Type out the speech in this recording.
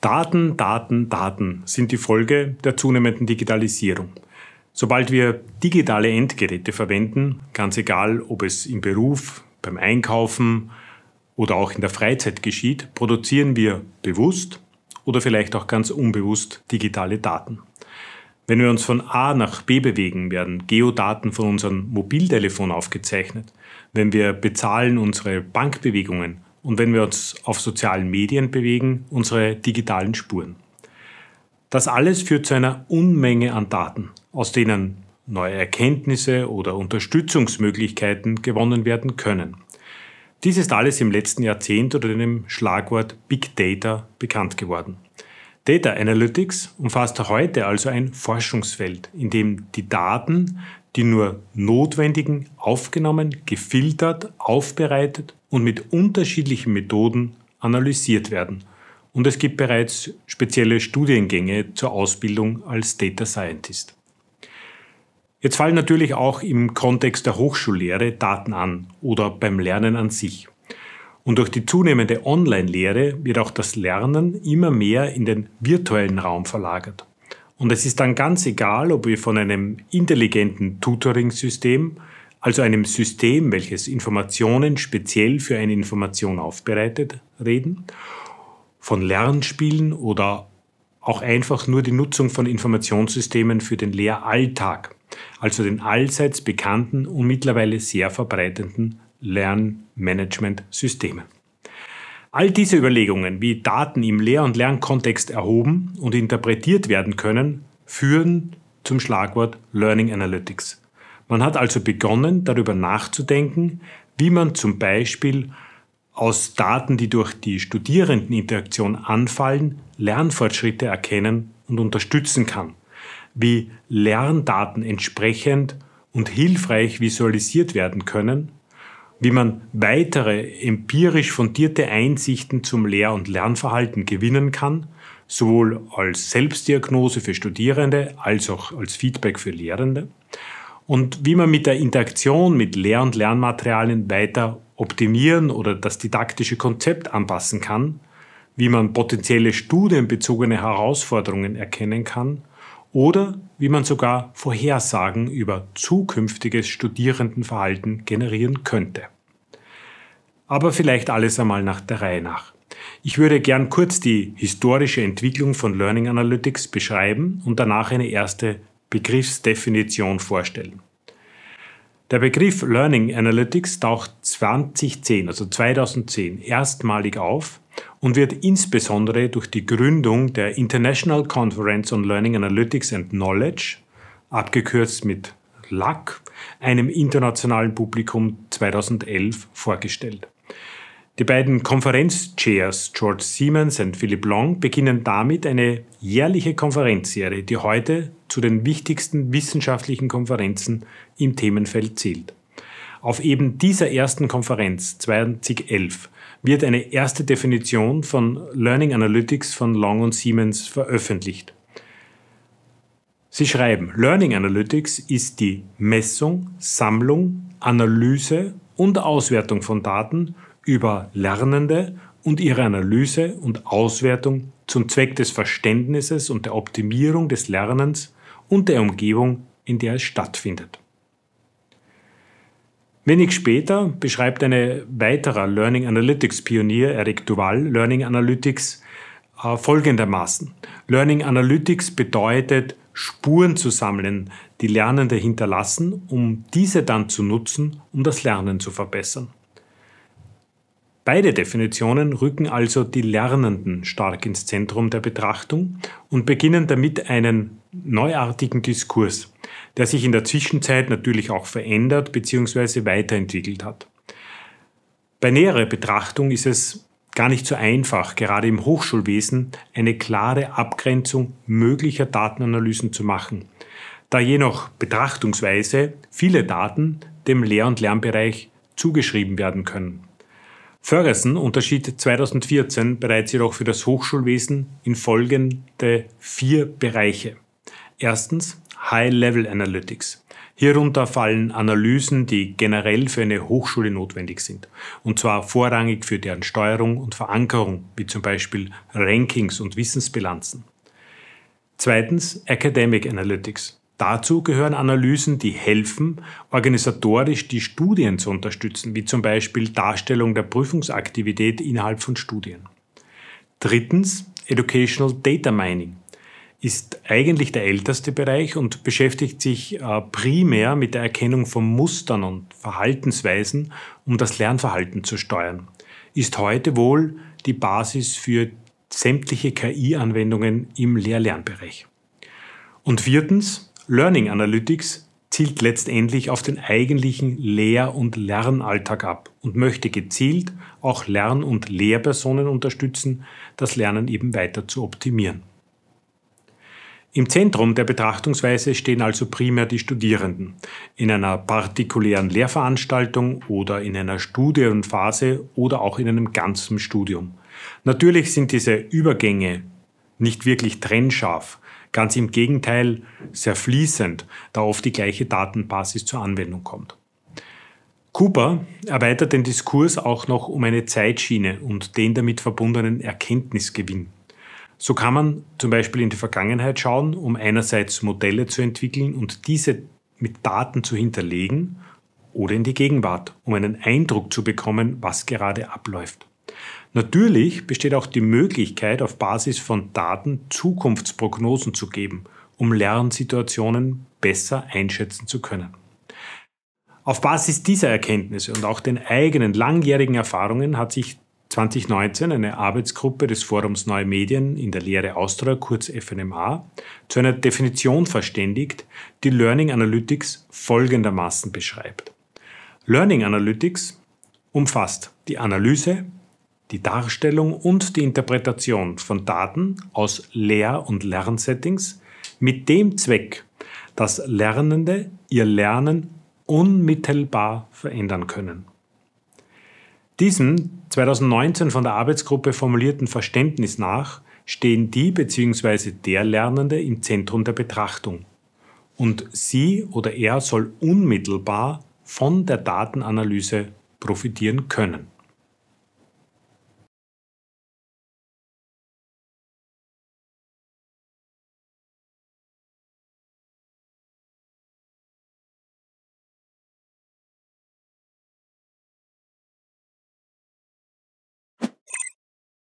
Daten, Daten, Daten sind die Folge der zunehmenden Digitalisierung. Sobald wir digitale Endgeräte verwenden, ganz egal ob es im Beruf, beim Einkaufen oder auch in der Freizeit geschieht, produzieren wir bewusst oder vielleicht auch ganz unbewusst digitale Daten. Wenn wir uns von A nach B bewegen, werden Geodaten von unserem Mobiltelefon aufgezeichnet. Wenn wir bezahlen, unsere Bankbewegungen. Und wenn wir uns auf sozialen Medien bewegen, unsere digitalen Spuren. Das alles führt zu einer Unmenge an Daten, aus denen neue Erkenntnisse oder Unterstützungsmöglichkeiten gewonnen werden können. Dies ist alles im letzten Jahrzehnt unter dem Schlagwort Big Data bekannt geworden. Data Analytics umfasst heute also ein Forschungsfeld, in dem die Daten, die nur notwendigen, aufgenommen, gefiltert, aufbereitet und mit unterschiedlichen Methoden analysiert werden. Und es gibt bereits spezielle Studiengänge zur Ausbildung als Data Scientist. Jetzt fallen natürlich auch im Kontext der Hochschullehre Daten an oder beim Lernen an sich. Und durch die zunehmende Online-Lehre wird auch das Lernen immer mehr in den virtuellen Raum verlagert. Und es ist dann ganz egal, ob wir von einem intelligenten Tutoring-System, also einem System, welches Informationen speziell für eine Information aufbereitet, reden, von Lernspielen oder auch einfach nur die Nutzung von Informationssystemen für den Lehralltag, also den allseits bekannten und mittlerweile sehr verbreiteten Lern- management Managementsysteme. All diese Überlegungen, wie Daten im Lehr- und Lernkontext erhoben und interpretiert werden können, führen zum Schlagwort Learning Analytics. Man hat also begonnen, darüber nachzudenken, wie man zum Beispiel aus Daten, die durch die Studierendeninteraktion anfallen, Lernfortschritte erkennen und unterstützen kann, wie Lerndaten entsprechend und hilfreich visualisiert werden können wie man weitere empirisch fundierte Einsichten zum Lehr- und Lernverhalten gewinnen kann, sowohl als Selbstdiagnose für Studierende als auch als Feedback für Lehrende und wie man mit der Interaktion mit Lehr- und Lernmaterialien weiter optimieren oder das didaktische Konzept anpassen kann, wie man potenzielle studienbezogene Herausforderungen erkennen kann oder wie man sogar Vorhersagen über zukünftiges Studierendenverhalten generieren könnte. Aber vielleicht alles einmal nach der Reihe nach. Ich würde gern kurz die historische Entwicklung von Learning Analytics beschreiben und danach eine erste Begriffsdefinition vorstellen. Der Begriff Learning Analytics taucht 2010, also 2010, erstmalig auf und wird insbesondere durch die Gründung der International Conference on Learning Analytics and Knowledge, abgekürzt mit LAC, einem internationalen Publikum 2011 vorgestellt. Die beiden Konferenzchairs George Siemens und Philippe Long beginnen damit eine jährliche Konferenzserie, die heute zu den wichtigsten wissenschaftlichen Konferenzen im Themenfeld zählt. Auf eben dieser ersten Konferenz 2011 wird eine erste Definition von Learning Analytics von Long und Siemens veröffentlicht. Sie schreiben, Learning Analytics ist die Messung, Sammlung, Analyse und Auswertung von Daten über Lernende und ihre Analyse und Auswertung zum Zweck des Verständnisses und der Optimierung des Lernens und der Umgebung, in der es stattfindet. Wenig später beschreibt ein weiterer Learning Analytics Pionier, Eric Duval, Learning Analytics äh, folgendermaßen. Learning Analytics bedeutet, Spuren zu sammeln, die Lernende hinterlassen, um diese dann zu nutzen, um das Lernen zu verbessern. Beide Definitionen rücken also die Lernenden stark ins Zentrum der Betrachtung und beginnen damit einen neuartigen Diskurs der sich in der Zwischenzeit natürlich auch verändert bzw. weiterentwickelt hat. Bei näherer Betrachtung ist es gar nicht so einfach, gerade im Hochschulwesen eine klare Abgrenzung möglicher Datenanalysen zu machen, da je nach Betrachtungsweise viele Daten dem Lehr- und Lernbereich zugeschrieben werden können. Ferguson unterschied 2014 bereits jedoch für das Hochschulwesen in folgende vier Bereiche. Erstens High-Level Analytics. Hierunter fallen Analysen, die generell für eine Hochschule notwendig sind, und zwar vorrangig für deren Steuerung und Verankerung, wie zum Beispiel Rankings und Wissensbilanzen. Zweitens Academic Analytics. Dazu gehören Analysen, die helfen, organisatorisch die Studien zu unterstützen, wie zum Beispiel Darstellung der Prüfungsaktivität innerhalb von Studien. Drittens Educational Data Mining ist eigentlich der älteste Bereich und beschäftigt sich äh, primär mit der Erkennung von Mustern und Verhaltensweisen, um das Lernverhalten zu steuern. Ist heute wohl die Basis für sämtliche KI-Anwendungen im Lehr-Lernbereich. Und viertens, Learning Analytics zielt letztendlich auf den eigentlichen Lehr- und Lernalltag ab und möchte gezielt auch Lern- und Lehrpersonen unterstützen, das Lernen eben weiter zu optimieren. Im Zentrum der Betrachtungsweise stehen also primär die Studierenden. In einer partikulären Lehrveranstaltung oder in einer Studienphase oder auch in einem ganzen Studium. Natürlich sind diese Übergänge nicht wirklich trennscharf, ganz im Gegenteil sehr fließend, da oft die gleiche Datenbasis zur Anwendung kommt. Cooper erweitert den Diskurs auch noch um eine Zeitschiene und den damit verbundenen Erkenntnisgewinn. So kann man zum Beispiel in die Vergangenheit schauen, um einerseits Modelle zu entwickeln und diese mit Daten zu hinterlegen oder in die Gegenwart, um einen Eindruck zu bekommen, was gerade abläuft. Natürlich besteht auch die Möglichkeit, auf Basis von Daten Zukunftsprognosen zu geben, um Lernsituationen besser einschätzen zu können. Auf Basis dieser Erkenntnisse und auch den eigenen langjährigen Erfahrungen hat sich 2019 eine Arbeitsgruppe des Forums Neue Medien in der Lehre Austria, kurz FNMA, zu einer Definition verständigt, die Learning Analytics folgendermaßen beschreibt. Learning Analytics umfasst die Analyse, die Darstellung und die Interpretation von Daten aus Lehr- und Lernsettings mit dem Zweck, dass Lernende ihr Lernen unmittelbar verändern können. Diesem 2019 von der Arbeitsgruppe formulierten Verständnis nach stehen die bzw. der Lernende im Zentrum der Betrachtung. Und sie oder er soll unmittelbar von der Datenanalyse profitieren können.